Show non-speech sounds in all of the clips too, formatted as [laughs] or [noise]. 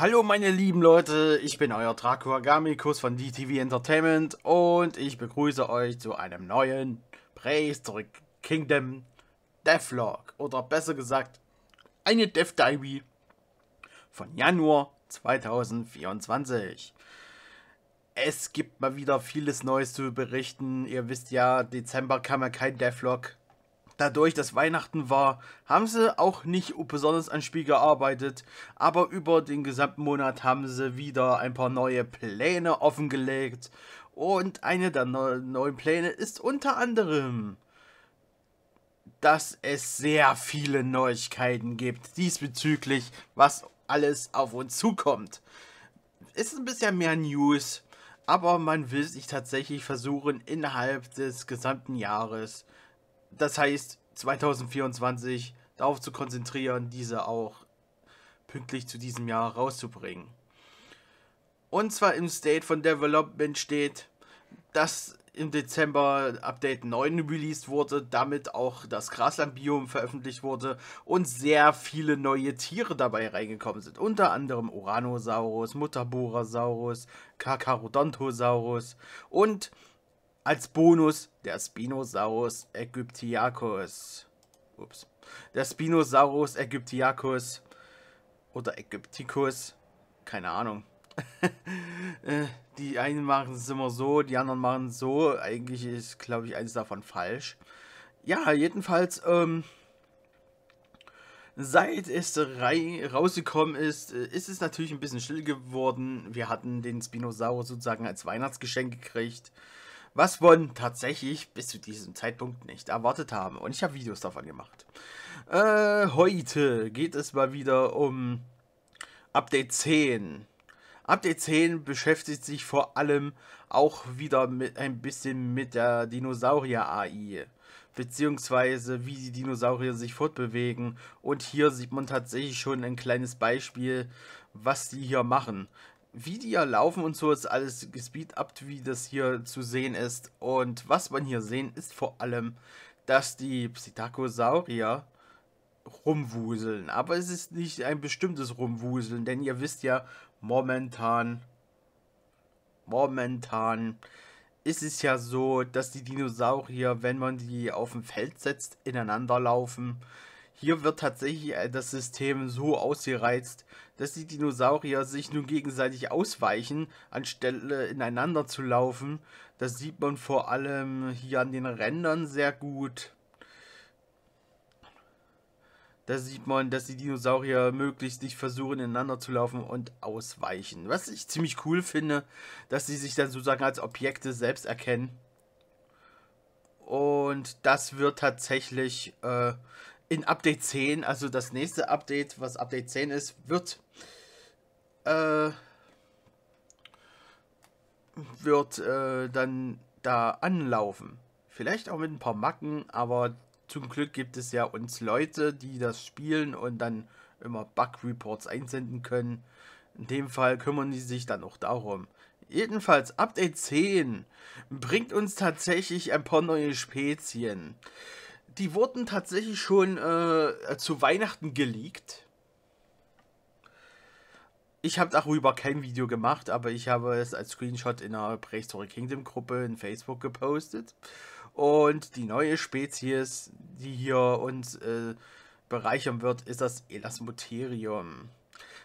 Hallo meine lieben Leute, ich bin euer Draco Agamikus von DTV Entertainment und ich begrüße euch zu einem neuen Prehistoric Kingdom Devlog oder besser gesagt eine Dev Diary von Januar 2024. Es gibt mal wieder vieles Neues zu berichten. Ihr wisst ja, Dezember kam ja kein Devlog, dadurch, dass Weihnachten war, haben sie auch nicht besonders an Spiel gearbeitet, aber über den gesamten Monat haben sie wieder ein paar neue Pläne offengelegt. Und eine der neuen Pläne ist unter anderem, dass es sehr viele Neuigkeiten gibt diesbezüglich, was alles auf uns zukommt. Ist ein bisschen mehr News, aber man will sich tatsächlich versuchen, innerhalb des gesamten Jahres das heißt, 2024 darauf zu konzentrieren, diese auch pünktlich zu diesem Jahr rauszubringen. Und zwar im State von Development steht, dass im Dezember Update 9 released wurde, damit auch das Graslandbiom veröffentlicht wurde und sehr viele neue Tiere dabei reingekommen sind. Unter anderem Uranosaurus, Mutterborasaurus, Kakarodontosaurus und als Bonus der Spinosaurus Ägyptiacus. Ups. Der Spinosaurus Ägyptiacus oder Ägypticus. Keine Ahnung. [laughs] Äh, die einen machen es immer so, die anderen machen es so. Eigentlich ist, glaube ich, eines davon falsch. Ja, jedenfalls, ähm, seit es rausgekommen ist, äh, ist es natürlich ein bisschen still geworden. Wir hatten den Spinosaurus sozusagen als Weihnachtsgeschenk gekriegt was man tatsächlich bis zu diesem Zeitpunkt nicht erwartet haben. Und ich habe Videos davon gemacht. Äh, heute geht es mal wieder um Update 10. Update 10 beschäftigt sich vor allem auch wieder mit ein bisschen mit der Dinosaurier-AI beziehungsweise wie die Dinosaurier sich fortbewegen. Und hier sieht man tatsächlich schon ein kleines Beispiel, was die hier machen wie die ja laufen und so ist alles gespeed gespeedupt, wie das hier zu sehen ist. Und was man hier sehen, ist vor allem, dass die Psittacosaurier rumwuseln. Aber es ist nicht ein bestimmtes Rumwuseln, denn ihr wisst ja, momentan, momentan ist es ja so, dass die Dinosaurier, wenn man die auf dem Feld setzt, ineinander laufen. Hier wird tatsächlich äh, das System so ausgereizt, dass die Dinosaurier sich nun gegenseitig ausweichen, anstelle ineinander zu laufen. Das sieht man vor allem hier an den Rändern sehr gut. Da sieht man, dass die Dinosaurier möglichst nicht versuchen, ineinander zu laufen und ausweichen. Was ich ziemlich cool finde, dass sie sich dann sozusagen als Objekte selbst erkennen. Und das wird tatsächlich äh, in Update 10, also das nächste Update, was Update 10 ist, wird, äh, wird äh, dann da anlaufen. Vielleicht auch mit ein paar Macken, aber zum Glück gibt es ja uns Leute, die das spielen und dann immer Bug-Reports einsenden können. In dem Fall kümmern die sich dann auch darum. Jedenfalls, Update 10 bringt uns tatsächlich ein paar neue Spezien die wurden tatsächlich schon äh, zu Weihnachten geleakt. Ich habe darüber kein Video gemacht, aber ich habe es als Screenshot in einer Prehistoric Kingdom Gruppe in Facebook gepostet. Und die neue Spezies, die hier uns äh, bereichern wird, ist das Elasmotherium.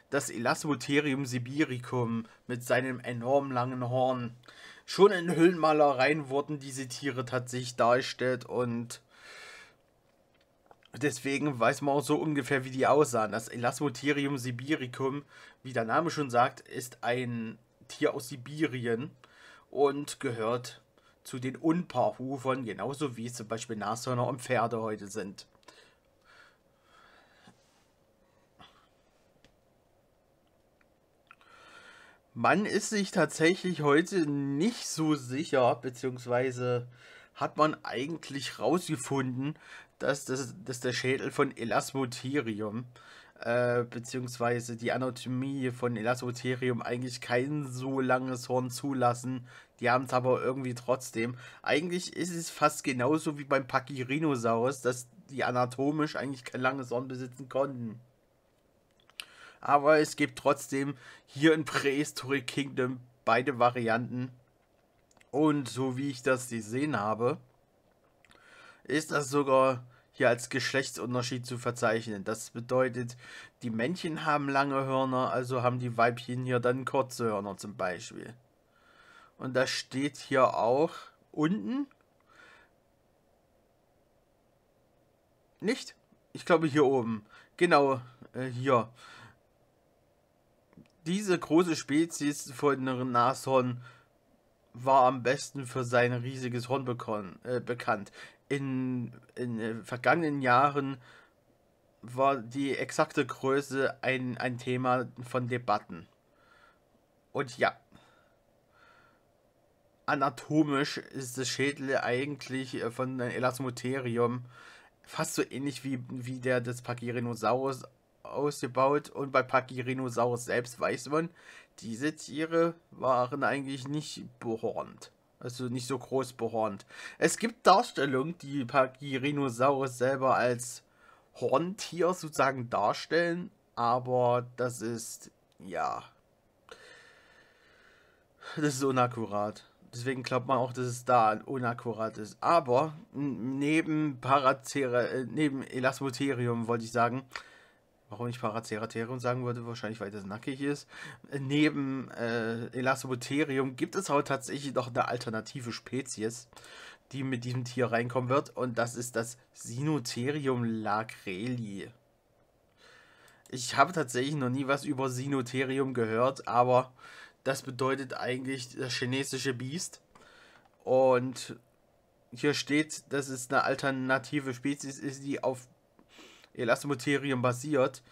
Das Elasmotherium sibiricum mit seinem enorm langen Horn. Schon in Hüllenmalereien wurden diese Tiere tatsächlich dargestellt und Deswegen weiß man auch so ungefähr, wie die aussahen. Das Elasmotherium sibiricum, wie der Name schon sagt, ist ein Tier aus Sibirien und gehört zu den Unpaarhufern, genauso wie es zum Beispiel Nashörner und Pferde heute sind. Man ist sich tatsächlich heute nicht so sicher, beziehungsweise hat man eigentlich rausgefunden, das, das, das ist der Schädel von Elasmotherium. Äh, beziehungsweise die Anatomie von Elasmotherium eigentlich kein so langes Horn zulassen. Die haben es aber irgendwie trotzdem. Eigentlich ist es fast genauso wie beim Pachyrhinosaurus, dass die anatomisch eigentlich kein langes Horn besitzen konnten. Aber es gibt trotzdem hier in Prehistoric Kingdom beide Varianten. Und so wie ich das gesehen habe, ist das sogar hier als Geschlechtsunterschied zu verzeichnen. Das bedeutet, die Männchen haben lange Hörner, also haben die Weibchen hier dann kurze Hörner zum Beispiel. Und das steht hier auch unten. Nicht? Ich glaube hier oben. Genau, äh, hier. Diese große Spezies von Nashorn war am besten für sein riesiges Horn äh, bekannt in, in den äh, vergangenen Jahren war die exakte Größe ein, ein Thema von Debatten. Und ja, anatomisch ist das Schädel eigentlich äh, von Elasmotherium fast so ähnlich wie, wie der des Pachyrhinosaurus ausgebaut. Und bei Pachyrhinosaurus selbst weiß man, diese Tiere waren eigentlich nicht behornt. Also nicht so groß behornt. Es gibt Darstellungen, die Pachyrhinosaurus selber als Horntier sozusagen darstellen, aber das ist, ja, das ist unakkurat. Deswegen glaubt man auch, dass es da unakkurat ist. Aber neben Paracera, äh, neben Elasmotherium wollte ich sagen, warum ich Paraceratherium sagen würde, wahrscheinlich weil das nackig ist. Neben äh, Elastobotherium gibt es auch tatsächlich noch eine alternative Spezies, die mit diesem Tier reinkommen wird. Und das ist das Sinotherium lacreli. Ich habe tatsächlich noch nie was über Sinotherium gehört, aber das bedeutet eigentlich das chinesische Biest. Und hier steht, dass es eine alternative Spezies ist, die auf Elastomaterium basiert.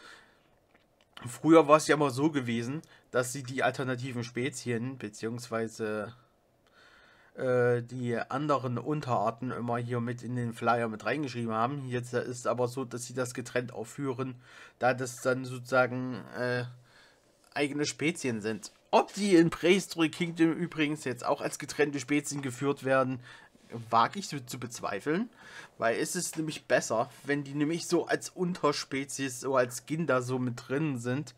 Früher war es ja immer so gewesen, dass sie die alternativen Spezien bzw. Äh, die anderen Unterarten immer hier mit in den Flyer mit reingeschrieben haben. Jetzt äh, ist es aber so, dass sie das getrennt aufführen, da das dann sozusagen äh, eigene Spezien sind. Ob die in Prehistory Kingdom übrigens jetzt auch als getrennte Spezien geführt werden, wage ich zu bezweifeln, weil es ist nämlich besser, wenn die nämlich so als Unterspezies, so als Kinder so mit drin sind,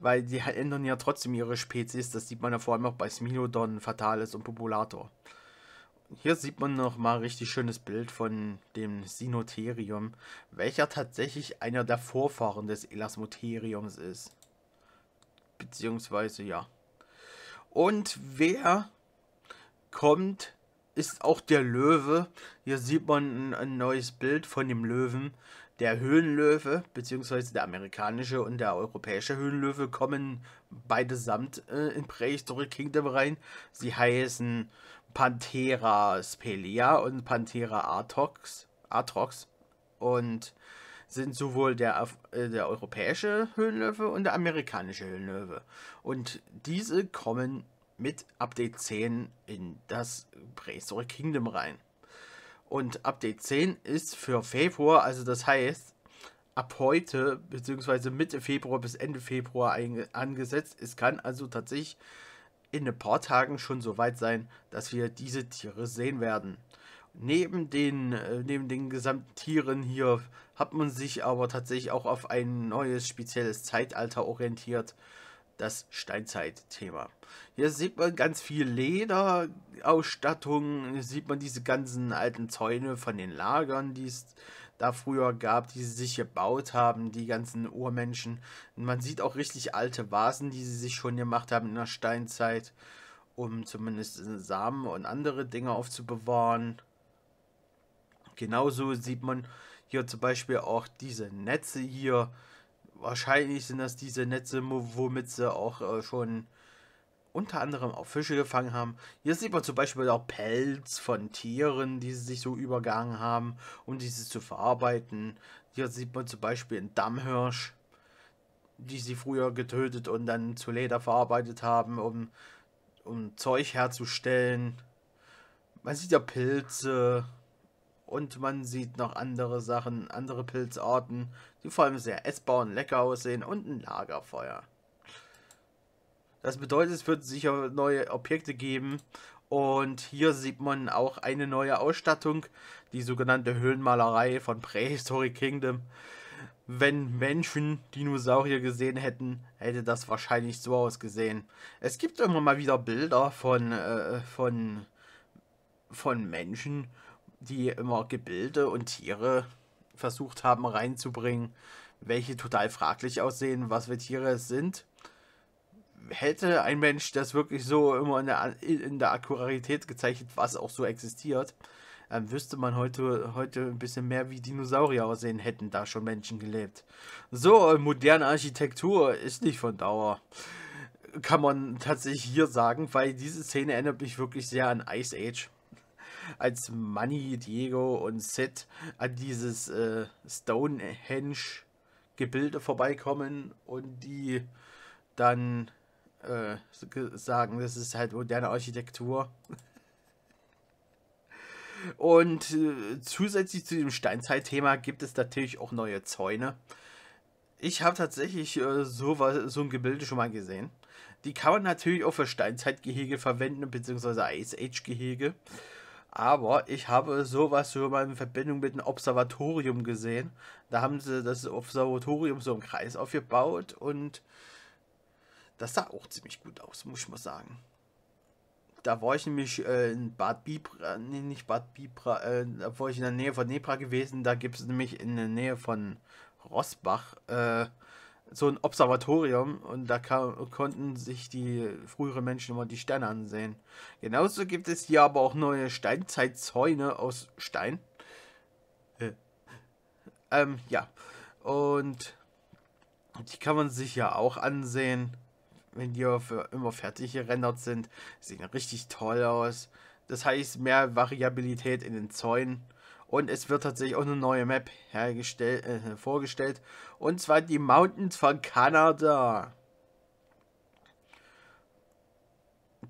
weil die halt ändern ja trotzdem ihre Spezies, das sieht man ja vor allem auch bei Smilodon, Fatalis und Populator. Hier sieht man nochmal richtig schönes Bild von dem Sinotherium, welcher tatsächlich einer der Vorfahren des Elasmotheriums ist. Beziehungsweise ja. Und wer kommt ist auch der Löwe. Hier sieht man ein, ein neues Bild von dem Löwen. Der Höhenlöwe, beziehungsweise der amerikanische und der europäische Höhenlöwe, kommen beide samt äh, in Prehistoric Kingdom rein. Sie heißen Panthera Spelia und Panthera Artox. Artrox. Und sind sowohl der, äh, der europäische Höhenlöwe und der amerikanische Höhenlöwe. Und diese kommen mit Update 10 in das Prehistoric Kingdom rein. Und Update 10 ist für Februar, also das heißt, ab heute bzw. Mitte Februar bis Ende Februar angesetzt. Es kann also tatsächlich in ein paar Tagen schon so weit sein, dass wir diese Tiere sehen werden. Neben den, äh, neben den gesamten Tieren hier hat man sich aber tatsächlich auch auf ein neues spezielles Zeitalter orientiert das Steinzeit-Thema. Hier sieht man ganz viel Lederausstattung, hier sieht man diese ganzen alten Zäune von den Lagern, die es da früher gab, die sie sich gebaut haben, die ganzen Urmenschen. Und man sieht auch richtig alte Vasen, die sie sich schon gemacht haben in der Steinzeit, um zumindest Samen und andere Dinge aufzubewahren. Genauso sieht man hier zum Beispiel auch diese Netze hier, wahrscheinlich sind das diese Netze, womit sie auch äh, schon unter anderem auch Fische gefangen haben. Hier sieht man zum Beispiel auch Pelz von Tieren, die sie sich so übergangen haben, um diese zu verarbeiten. Hier sieht man zum Beispiel einen Dammhirsch, die sie früher getötet und dann zu Leder verarbeitet haben, um, um Zeug herzustellen. Man sieht ja Pilze, und man sieht noch andere Sachen, andere Pilzarten, die vor allem sehr essbar und lecker aussehen und ein Lagerfeuer. Das bedeutet, es wird sicher neue Objekte geben und hier sieht man auch eine neue Ausstattung, die sogenannte Höhlenmalerei von Prehistoric Kingdom. Wenn Menschen Dinosaurier gesehen hätten, hätte das wahrscheinlich so ausgesehen. Es gibt immer mal wieder Bilder von, äh, von, von Menschen, die immer Gebilde und Tiere versucht haben reinzubringen, welche total fraglich aussehen, was für Tiere es sind. Hätte ein Mensch das wirklich so immer in der, in der Akkuratität gezeichnet, was auch so existiert, dann ähm, wüsste man heute, heute ein bisschen mehr, wie Dinosaurier aussehen, hätten da schon Menschen gelebt. So, moderne Architektur ist nicht von Dauer. Kann man tatsächlich hier sagen, weil diese Szene erinnert mich wirklich sehr an Ice Age als Manny, Diego und Sid an dieses äh, Stonehenge-Gebilde vorbeikommen und die dann äh, sagen, das ist halt moderne Architektur. Und äh, zusätzlich zu dem Steinzeitthema gibt es natürlich auch neue Zäune. Ich habe tatsächlich äh, so, was, so ein Gebilde schon mal gesehen. Die kann man natürlich auch für Steinzeitgehege verwenden, beziehungsweise Ice Age Gehege. Aber ich habe sowas schon mal in Verbindung mit einem Observatorium gesehen. Da haben sie das Observatorium so im Kreis aufgebaut und das sah auch ziemlich gut aus, muss ich mal sagen. Da war ich nämlich äh, in Bad Bibra, nee, nicht Bad Bibra, äh, da war ich in der Nähe von Nebra gewesen. Da gibt es nämlich in der Nähe von Rosbach äh, so ein Observatorium und da kann, konnten sich die früheren Menschen immer die Sterne ansehen. Genauso gibt es hier aber auch neue Steinzeitzäune aus Stein. Äh. Ähm, ja. Und die kann man sich ja auch ansehen, wenn die für immer fertig gerendert sind. Sehen richtig toll aus. Das heißt, mehr Variabilität in den Zäunen. Und es wird tatsächlich auch eine neue Map hergestellt, äh, vorgestellt. Und zwar die Mountains von Kanada.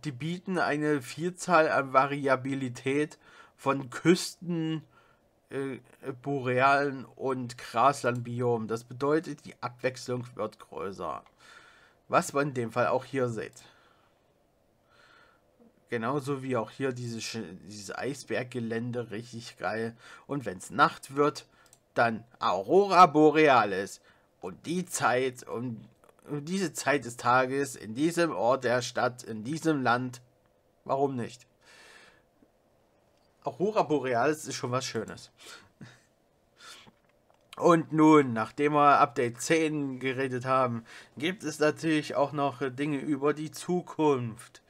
Die bieten eine Vielzahl an Variabilität von Küsten, äh, äh, Borealen und Graslandbiomen. Das bedeutet, die Abwechslung wird größer. Was man in dem Fall auch hier sieht. Genauso wie auch hier dieses, dieses Eisberggelände, richtig geil. Und wenn es Nacht wird, dann Aurora Borealis. Und die Zeit, um, um diese Zeit des Tages, in diesem Ort der Stadt, in diesem Land, warum nicht? Aurora Borealis ist schon was Schönes. Und nun, nachdem wir Update 10 geredet haben, gibt es natürlich auch noch Dinge über die Zukunft.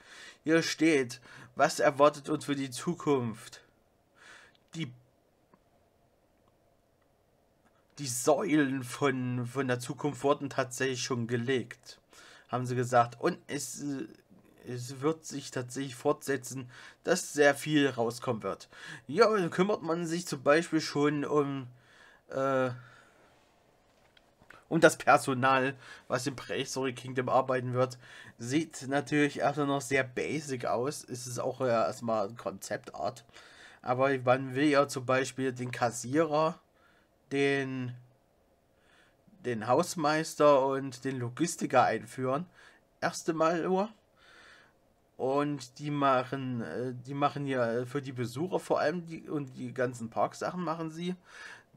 Hier steht, was erwartet uns für die Zukunft? Die, die Säulen von, von der Zukunft wurden tatsächlich schon gelegt, haben sie gesagt. Und es, es wird sich tatsächlich fortsetzen, dass sehr viel rauskommen wird. Ja, dann kümmert man sich zum Beispiel schon um... Äh, und das Personal, was im Prehistory Kingdom arbeiten wird, sieht natürlich erstmal noch sehr basic aus. Es ist auch ja erstmal Konzeptart. Aber man will ja zum Beispiel den Kassierer, den, den Hausmeister und den Logistiker einführen. Erste Mal nur. Und die machen, äh, die machen ja äh, für die Besucher vor allem die, und die ganzen Parksachen machen sie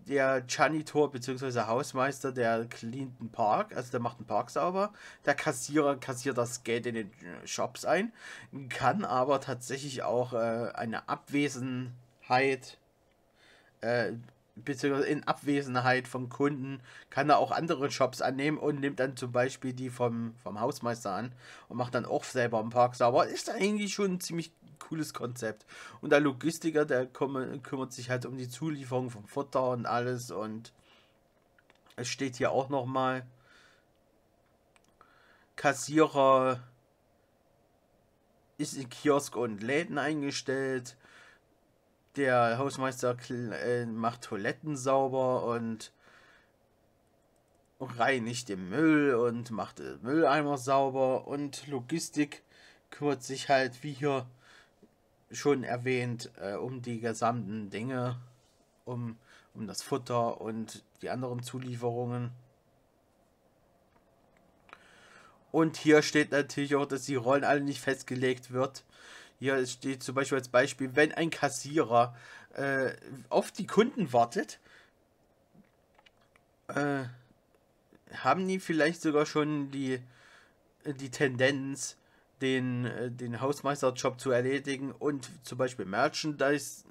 der Janitor bzw. Hausmeister, der cleant einen Park, also der macht einen Park sauber. Der Kassierer kassiert das Geld in den äh, Shops ein, kann aber tatsächlich auch äh, eine Abwesenheit, äh, beziehungsweise in Abwesenheit von Kunden, kann er auch andere Shops annehmen und nimmt dann zum Beispiel die vom, vom Hausmeister an und macht dann auch selber einen Park sauber. Ist eigentlich schon ziemlich cooles Konzept. Und der Logistiker, der kümmert sich halt um die Zulieferung vom Futter und alles. Und es steht hier auch nochmal Kassierer ist in Kiosk und Läden eingestellt. Der Hausmeister äh, macht Toiletten sauber und reinigt den Müll und macht den Mülleimer sauber und Logistik kümmert sich halt wie hier schon erwähnt, äh, um die gesamten Dinge, um, um das Futter und die anderen Zulieferungen. Und hier steht natürlich auch, dass die Rollen alle nicht festgelegt wird. Hier steht zum Beispiel als Beispiel, wenn ein Kassierer äh, auf die Kunden wartet, äh, haben die vielleicht sogar schon die, die Tendenz, den, äh, den Hausmeisterjob zu erledigen und zum Beispiel Merchandise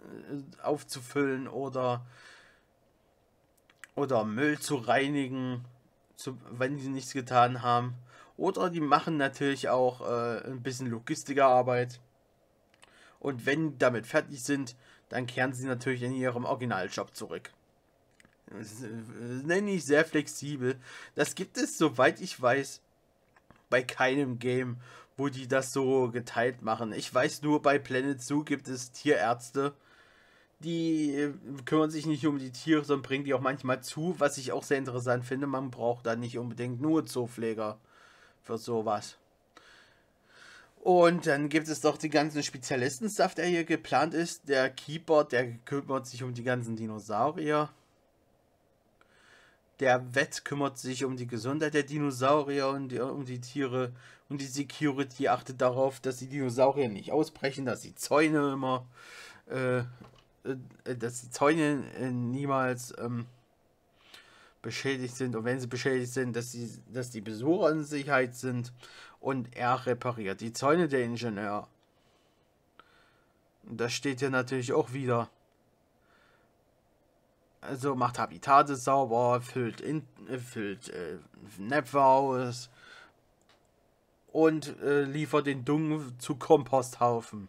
äh, aufzufüllen oder, oder Müll zu reinigen, zu, wenn sie nichts getan haben. Oder die machen natürlich auch äh, ein bisschen Logistikerarbeit. Und wenn damit fertig sind, dann kehren sie natürlich in ihrem Originaljob zurück. Äh, das nenne ich sehr flexibel. Das gibt es, soweit ich weiß, bei keinem Game, wo die das so geteilt machen. Ich weiß nur, bei Planet Zoo gibt es Tierärzte, die äh, kümmern sich nicht um die Tiere, sondern bringen die auch manchmal zu, was ich auch sehr interessant finde. Man braucht da nicht unbedingt nur Zoopfleger für sowas. Und dann gibt es doch den ganzen Spezialisten-Stuff, der hier geplant ist. Der Keeper, der kümmert sich um die ganzen Dinosaurier der Wett kümmert sich um die Gesundheit der Dinosaurier und die, um die Tiere. Und die Security achtet darauf, dass die Dinosaurier nicht ausbrechen, dass die Zäune immer, äh, äh, äh dass die Zäune äh, niemals ähm, beschädigt sind. Und wenn sie beschädigt sind, dass die, dass die Besucher in Sicherheit sind. Und er repariert die Zäune, der Ingenieur. Und das steht hier natürlich auch wieder also macht Habitate sauber, füllt, in, äh, füllt äh, Näpfe aus und äh, liefert den Dung zu Komposthaufen.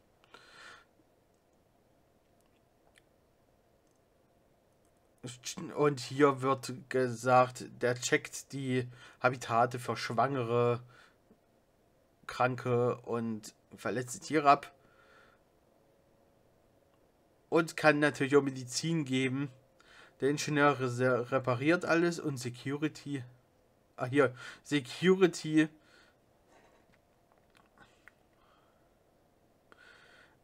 Und hier wird gesagt, der checkt die Habitate für Schwangere, Kranke und verletzte Tiere ab. Und kann natürlich auch Medizin geben. Der Ingenieur repariert alles und Security. Ah, hier. Security.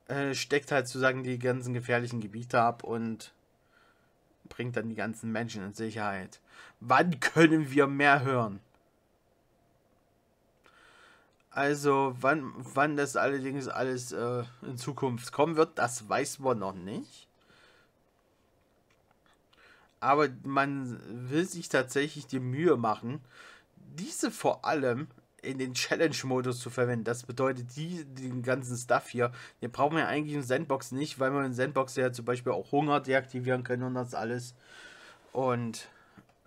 Äh, steckt halt sozusagen die ganzen gefährlichen Gebiete ab und bringt dann die ganzen Menschen in Sicherheit. Wann können wir mehr hören? Also, wann, wann das allerdings alles äh, in Zukunft kommen wird, das weiß man noch nicht aber man will sich tatsächlich die Mühe machen, diese vor allem in den Challenge-Modus zu verwenden. Das bedeutet, die, den ganzen Stuff hier, den brauchen wir eigentlich in Sandbox nicht, weil man in Sandbox ja zum Beispiel auch Hunger deaktivieren können und das alles. Und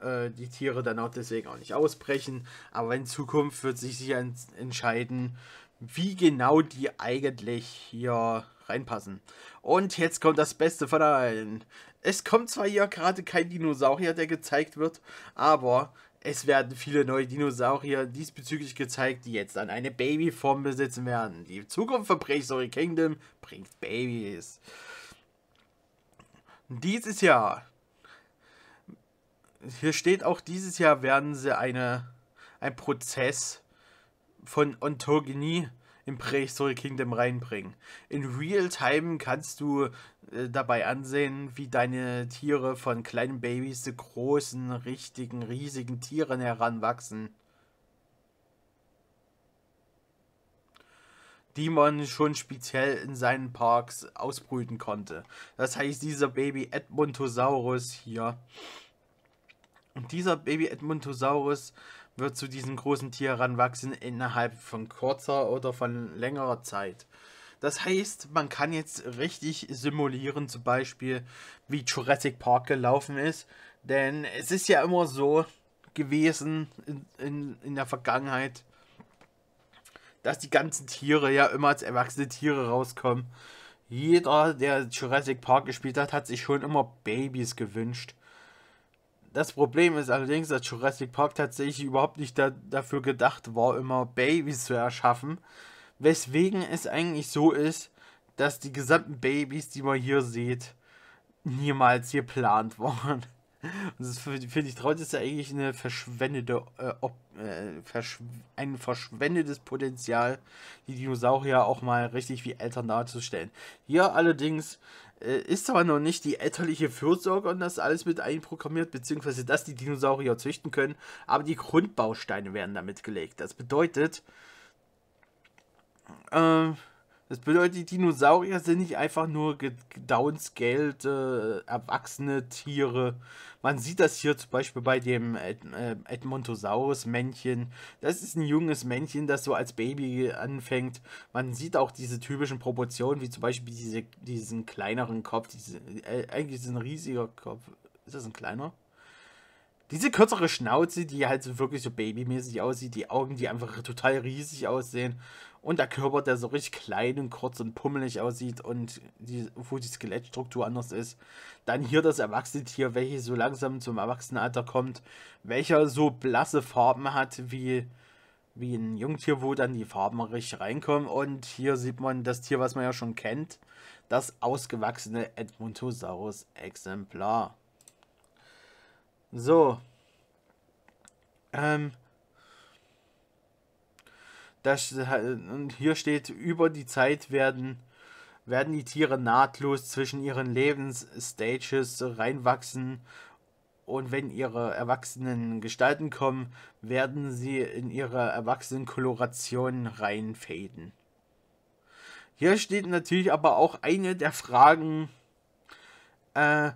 äh, die Tiere dann auch deswegen auch nicht ausbrechen. Aber in Zukunft wird sich sicher entscheiden, wie genau die eigentlich hier reinpassen. Und jetzt kommt das Beste von allen. Es kommt zwar hier gerade kein Dinosaurier, der gezeigt wird, aber es werden viele neue Dinosaurier diesbezüglich gezeigt, die jetzt dann eine Babyform besitzen werden. Die Zukunft von Prehistory Kingdom bringt Babys. Dieses Jahr. Hier steht auch, dieses Jahr werden sie eine, ein Prozess von Ontogenie im Prehistory Kingdom reinbringen. In Real-Time kannst du äh, dabei ansehen, wie deine Tiere von kleinen Babys zu großen, richtigen, riesigen Tieren heranwachsen. die man schon speziell in seinen Parks ausbrüten konnte. Das heißt, dieser Baby Edmontosaurus hier und dieser Baby Edmontosaurus wird zu diesem großen Tier heranwachsen innerhalb von kurzer oder von längerer Zeit. Das heißt, man kann jetzt richtig simulieren, zum Beispiel wie Jurassic Park gelaufen ist. Denn es ist ja immer so gewesen in, in, in der Vergangenheit, dass die ganzen Tiere ja immer als erwachsene Tiere rauskommen. Jeder, der Jurassic Park gespielt hat, hat sich schon immer Babys gewünscht. Das Problem ist allerdings, dass Jurassic Park tatsächlich überhaupt nicht da, dafür gedacht war, immer Babys zu erschaffen. Weswegen es eigentlich so ist, dass die gesamten Babys, die man hier sieht, niemals geplant [laughs] waren. Das finde ich trotzdem ist eigentlich eine verschwendete, äh, ob, äh, verschw ein verschwendetes Potenzial, die Dinosaurier auch mal richtig wie Eltern darzustellen. Hier allerdings äh, ist zwar noch nicht die elterliche Fürsorge und das alles mit einprogrammiert, beziehungsweise dass die Dinosaurier züchten können, aber die Grundbausteine werden damit gelegt. Das bedeutet, äh, das bedeutet, die Dinosaurier sind nicht einfach nur gedownscaled äh, erwachsene Tiere. Man sieht das hier zum Beispiel bei dem Ed äh, Edmontosaurus-Männchen. Das ist ein junges Männchen, das so als Baby anfängt. Man sieht auch diese typischen Proportionen, wie zum Beispiel diese, diesen kleineren Kopf. Diese, äh, eigentlich ist es ein riesiger Kopf. Ist das ein kleiner? Diese kürzere Schnauze, die halt so wirklich so babymäßig aussieht, die Augen, die einfach total riesig aussehen und der Körper, der so richtig klein und kurz und pummelig aussieht und die, wo die Skelettstruktur anders ist. Dann hier das erwachsene Tier, welches so langsam zum Erwachsenenalter kommt, welcher so blasse Farben hat wie, wie ein Jungtier, wo dann die Farben richtig reinkommen. Und hier sieht man das Tier, was man ja schon kennt, das ausgewachsene Edmontosaurus-Exemplar. So. Ähm, das, äh, und hier steht, über die Zeit werden, werden die Tiere nahtlos zwischen ihren Lebensstages reinwachsen und wenn ihre erwachsenen Gestalten kommen, werden sie in ihre erwachsenen Kolorationen reinfaden. Hier steht natürlich aber auch eine der Fragen, äh,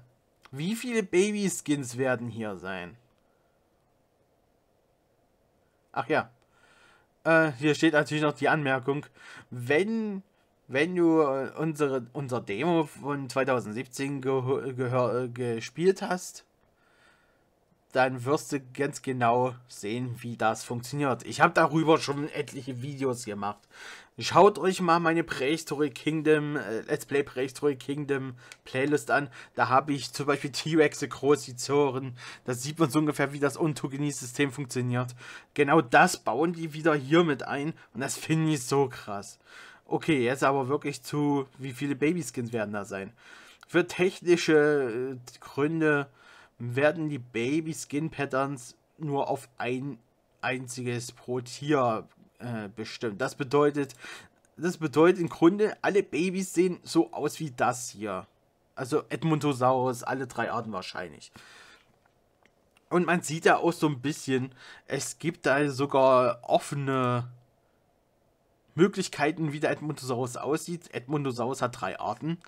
wie viele Baby-Skins werden hier sein? Ach ja, äh, hier steht natürlich noch die Anmerkung, wenn, wenn du äh, unsere, unser Demo von 2017 gespielt hast, dann wirst du ganz genau sehen, wie das funktioniert. Ich habe darüber schon etliche Videos gemacht. Schaut euch mal meine Prehistory Kingdom, äh, Let's Play Prehistory Kingdom Playlist an. Da habe ich zum Beispiel T-Rexe, Großizoren. Da sieht man so ungefähr, wie das Untogenes-System funktioniert. Genau das bauen die wieder hier mit ein. Und das finde ich so krass. Okay, jetzt aber wirklich zu, wie viele Babyskins werden da sein? Für technische äh, Gründe werden die Baby-Skin-Patterns nur auf ein einziges pro Tier äh, bestimmt. Das bedeutet, das bedeutet im Grunde, alle Babys sehen so aus wie das hier. Also Edmontosaurus, alle drei Arten wahrscheinlich. Und man sieht ja auch so ein bisschen, es gibt da sogar offene Möglichkeiten, wie der Edmontosaurus aussieht. Edmontosaurus hat drei Arten.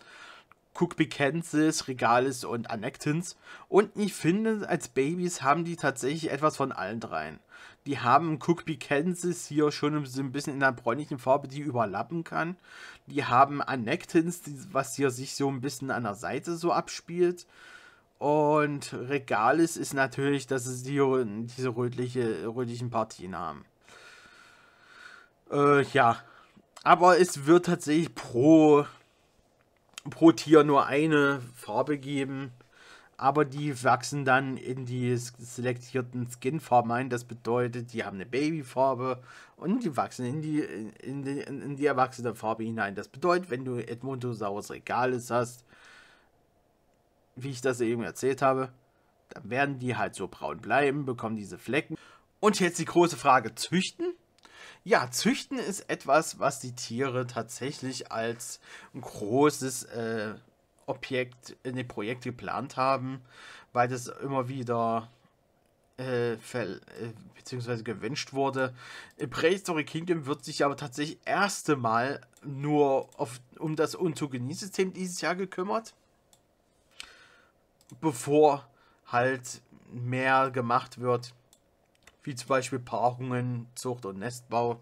Cookbekensis, Regalis und Anectins. Und ich finde, als Babys haben die tatsächlich etwas von allen dreien die haben Cookby, Kansas hier schon so ein bisschen in der bräunlichen Farbe, die überlappen kann. Die haben Anectins, was hier sich so ein bisschen an der Seite so abspielt. Und Regalis ist natürlich, dass sie hier diese rötliche, rötlichen Partien haben. Äh, ja. Aber es wird tatsächlich pro, pro Tier nur eine Farbe geben aber die wachsen dann in die selektierten Skinfarben ein. Das bedeutet, die haben eine Babyfarbe und die wachsen in die, in, die, in die erwachsene Farbe hinein. Das bedeutet, wenn du Edmontosaurus Regalis hast, wie ich das eben erzählt habe, dann werden die halt so braun bleiben, bekommen diese Flecken. Und jetzt die große Frage, züchten? Ja, züchten ist etwas, was die Tiere tatsächlich als ein großes äh, Objekt in äh, ne, dem Projekt geplant haben, weil das immer wieder äh, äh beziehungsweise gewünscht wurde. Äh, Prehistory Kingdom wird sich aber tatsächlich erste Mal nur auf, um das Untogeniersystem dieses Jahr gekümmert, bevor halt mehr gemacht wird, wie zum Beispiel Paarungen, Zucht und Nestbau.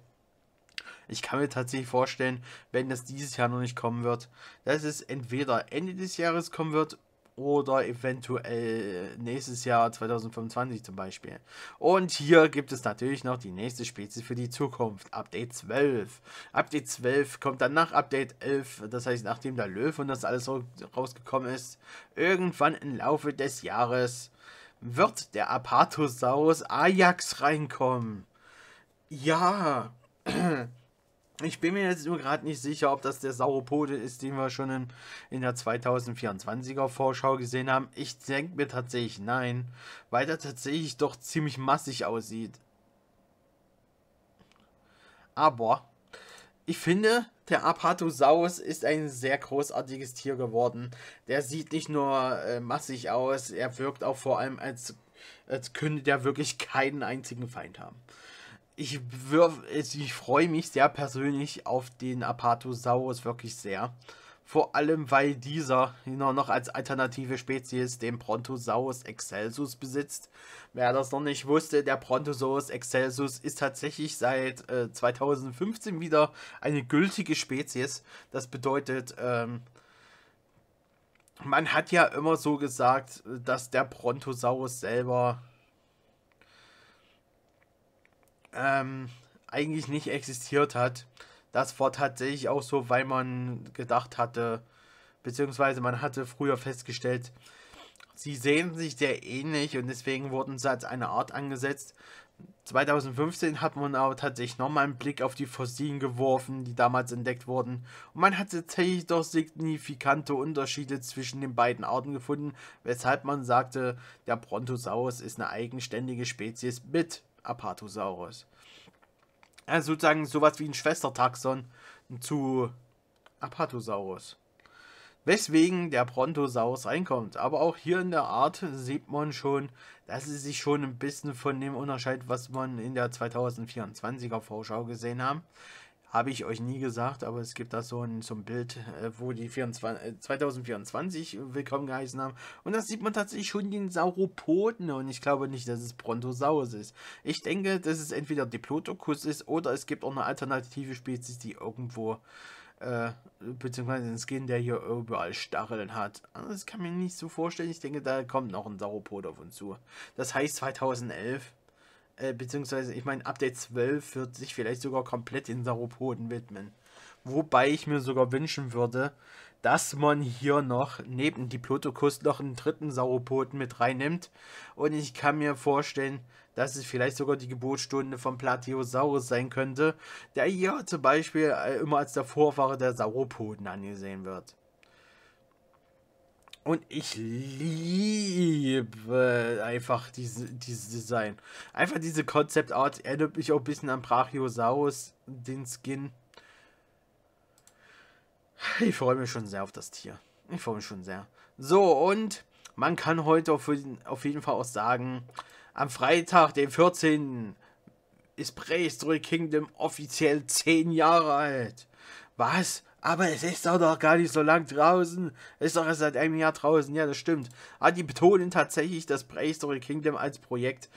Ich kann mir tatsächlich vorstellen, wenn das dieses Jahr noch nicht kommen wird, dass es entweder Ende des Jahres kommen wird oder eventuell nächstes Jahr 2025 zum Beispiel. Und hier gibt es natürlich noch die nächste Spezies für die Zukunft, Update 12. Update 12 kommt dann nach Update 11, das heißt nachdem der Löwe und das alles rausgekommen ist, irgendwann im Laufe des Jahres wird der Apatosaurus Ajax reinkommen. Ja, [clears throat] Ich bin mir jetzt nur gerade nicht sicher, ob das der Sauropode ist, den wir schon in, in der 2024er Vorschau gesehen haben. Ich denke mir tatsächlich nein, weil der tatsächlich doch ziemlich massig aussieht. Aber ich finde, der Apatosaurus ist ein sehr großartiges Tier geworden. Der sieht nicht nur äh, massig aus, er wirkt auch vor allem als, als könnte der wirklich keinen einzigen Feind haben ich, ich freue mich sehr persönlich auf den Apatosaurus wirklich sehr. Vor allem, weil dieser noch als alternative Spezies den Prontosaurus excelsus besitzt. Wer das noch nicht wusste, der Prontosaurus excelsus ist tatsächlich seit äh, 2015 wieder eine gültige Spezies. Das bedeutet, ähm, man hat ja immer so gesagt, äh, dass der Prontosaurus selber ähm, eigentlich nicht existiert hat. Das war tatsächlich auch so, weil man gedacht hatte, beziehungsweise man hatte früher festgestellt, sie sehen sich sehr ähnlich und deswegen wurden sie als eine Art angesetzt. 2015 hat man aber tatsächlich nochmal einen Blick auf die Fossilien geworfen, die damals entdeckt wurden. Und man hat tatsächlich doch signifikante Unterschiede zwischen den beiden Arten gefunden, weshalb man sagte, der Brontosaurus ist eine eigenständige Spezies mit Apatosaurus. Also sozusagen sowas wie ein Schwestertaxon zu Apatosaurus. Weswegen der Brontosaurus reinkommt. Aber auch hier in der Art sieht man schon, dass sie sich schon ein bisschen von dem unterscheidet, was man in der 2024er Vorschau gesehen haben. Habe ich euch nie gesagt, aber es gibt da so ein, so ein Bild, äh, wo die 24, 2024 äh, willkommen geheißen haben. Und da sieht man tatsächlich schon den Sauropoden. Und ich glaube nicht, dass es Brontosaurus ist. Ich denke, dass es entweder Diplodocus ist oder es gibt auch eine alternative Spezies, die irgendwo, äh, beziehungsweise den Skin, der hier überall Stacheln hat. Also das kann mir nicht so vorstellen. Ich denke, da kommt noch ein Sauropod auf uns zu. Das heißt 2011 äh, beziehungsweise ich meine, Update 12 wird sich vielleicht sogar komplett den Sauropoden widmen. Wobei ich mir sogar wünschen würde, dass man hier noch neben die Plotokus noch einen dritten Sauropoden mit reinnimmt. Und ich kann mir vorstellen, dass es vielleicht sogar die Geburtsstunde von Plateosaurus sein könnte, der hier zum Beispiel äh, immer als der Vorfahre der Sauropoden angesehen wird. Und ich liebe einfach diese, dieses Design. Einfach diese Concept Art erinnert mich auch ein bisschen an Brachiosaurus, den Skin. Ich freue mich schon sehr auf das Tier. Ich freue mich schon sehr. So, und man kann heute auf, auf jeden Fall auch sagen, am Freitag, den 14. ist Prehistory Kingdom offiziell 10 Jahre alt. Was? Aber es ist doch noch gar nicht so lang draußen. Es Ist doch erst seit einem Jahr draußen. Ja, das stimmt. Aber ah, die betonen tatsächlich, dass Prehistory Kingdom als Projekt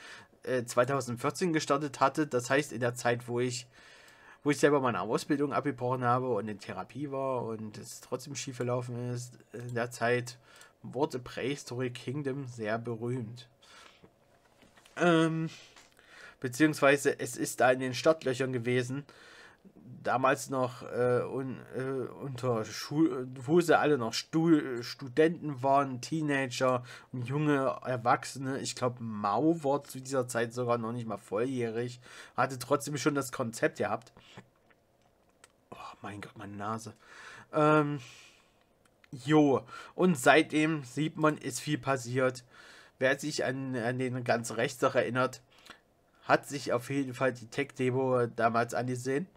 äh, 2014 gestartet hatte. Das heißt, in der Zeit, wo ich, wo ich selber meine Ausbildung abgebrochen habe und in Therapie war und es trotzdem schief gelaufen ist, in der Zeit wurde Prehistory Kingdom sehr berühmt. Ähm, beziehungsweise es ist da in den Stadtlöchern gewesen damals noch äh, un, äh, unter Schul wo sie alle noch Stu Studenten waren, Teenager, junge Erwachsene. Ich glaube, Mao war zu dieser Zeit sogar noch nicht mal volljährig, hatte trotzdem schon das Konzept gehabt. Oh mein Gott, meine Nase. Ähm, jo, und seitdem sieht man, ist viel passiert. Wer sich an, an den ganz rechts erinnert, hat sich auf jeden Fall die Tech-Demo damals angesehen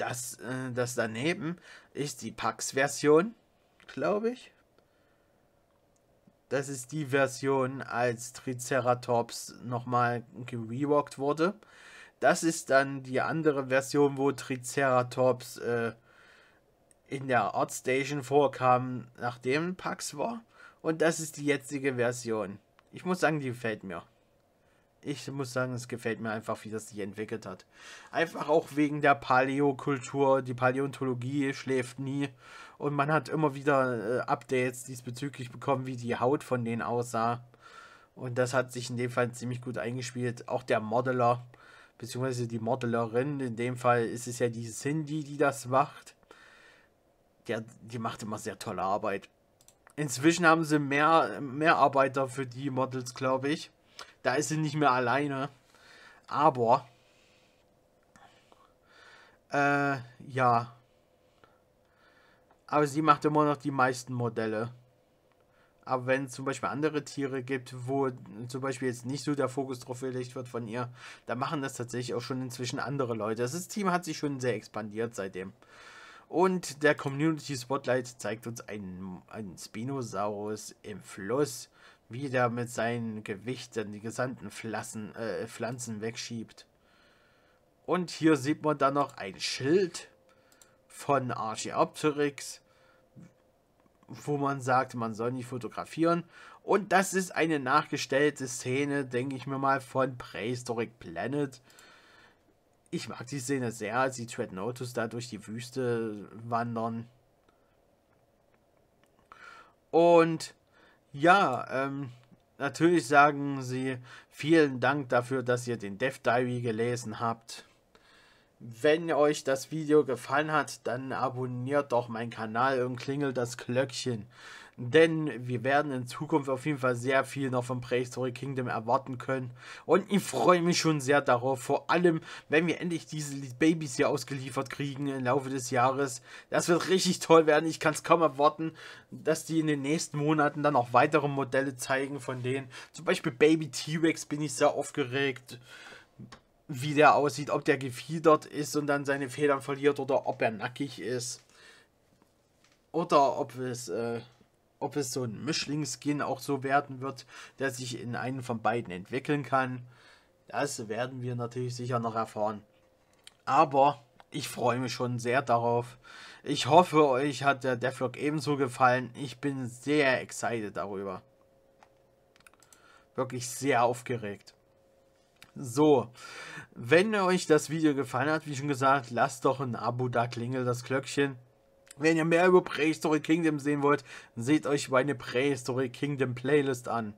das, äh, das daneben ist die PAX-Version, glaube ich. Das ist die Version, als Triceratops nochmal gereworked wurde. Das ist dann die andere Version, wo Triceratops äh, in der Art Station vorkam, nachdem PAX war. Und das ist die jetzige Version. Ich muss sagen, die gefällt mir ich muss sagen, es gefällt mir einfach, wie das sich entwickelt hat. Einfach auch wegen der Paläokultur, die Paläontologie schläft nie und man hat immer wieder äh, Updates diesbezüglich bekommen, wie die Haut von denen aussah. Und das hat sich in dem Fall ziemlich gut eingespielt. Auch der Modeler, beziehungsweise die Modelerin, in dem Fall ist es ja die Cindy, die das macht. Der, die macht immer sehr tolle Arbeit. Inzwischen haben sie mehr, mehr Arbeiter für die Models, glaube ich. Da ist sie nicht mehr alleine. Aber, äh, ja. Aber sie macht immer noch die meisten Modelle. Aber wenn es zum Beispiel andere Tiere gibt, wo zum Beispiel jetzt nicht so der Fokus drauf gelegt wird von ihr, dann machen das tatsächlich auch schon inzwischen andere Leute. Also das Team hat sich schon sehr expandiert seitdem. Und der Community Spotlight zeigt uns einen, einen Spinosaurus im Fluss wieder mit seinen Gewichten die gesamten Pflanzen, äh, Pflanzen wegschiebt. Und hier sieht man dann noch ein Schild von Archaeopteryx, wo man sagt, man soll nicht fotografieren. Und das ist eine nachgestellte Szene, denke ich mir mal, von Prehistoric Planet. Ich mag die Szene sehr, als die Dreadnoughts da durch die Wüste wandern. Und ja, ähm, natürlich sagen sie vielen Dank dafür, dass ihr den Death Diary gelesen habt. Wenn euch das Video gefallen hat, dann abonniert doch meinen Kanal und klingelt das Glöckchen denn wir werden in Zukunft auf jeden Fall sehr viel noch von Prehistoric Kingdom erwarten können und ich freue mich schon sehr darauf, vor allem, wenn wir endlich diese Babys hier ausgeliefert kriegen im Laufe des Jahres. Das wird richtig toll werden, ich kann es kaum erwarten, dass die in den nächsten Monaten dann auch weitere Modelle zeigen von denen. Zum Beispiel Baby T-Rex bin ich sehr aufgeregt wie der aussieht, ob der gefiedert ist und dann seine Federn verliert oder ob er nackig ist. Oder ob es äh, ob es so ein Mischling-Skin auch so werden wird, der sich in einen von beiden entwickeln kann. Das werden wir natürlich sicher noch erfahren. Aber ich freue mich schon sehr darauf. Ich hoffe, euch hat der Devlog ebenso gefallen. Ich bin sehr excited darüber. Wirklich sehr aufgeregt. So, wenn euch das Video gefallen hat, wie schon gesagt, lasst doch ein Abo da, klingelt das Glöckchen. Wenn ihr mehr über Prehistory Kingdom sehen wollt, seht euch meine Prehistory Kingdom Playlist an.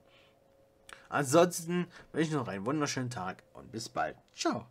Ansonsten wünsche ich noch einen wunderschönen Tag und bis bald. Ciao.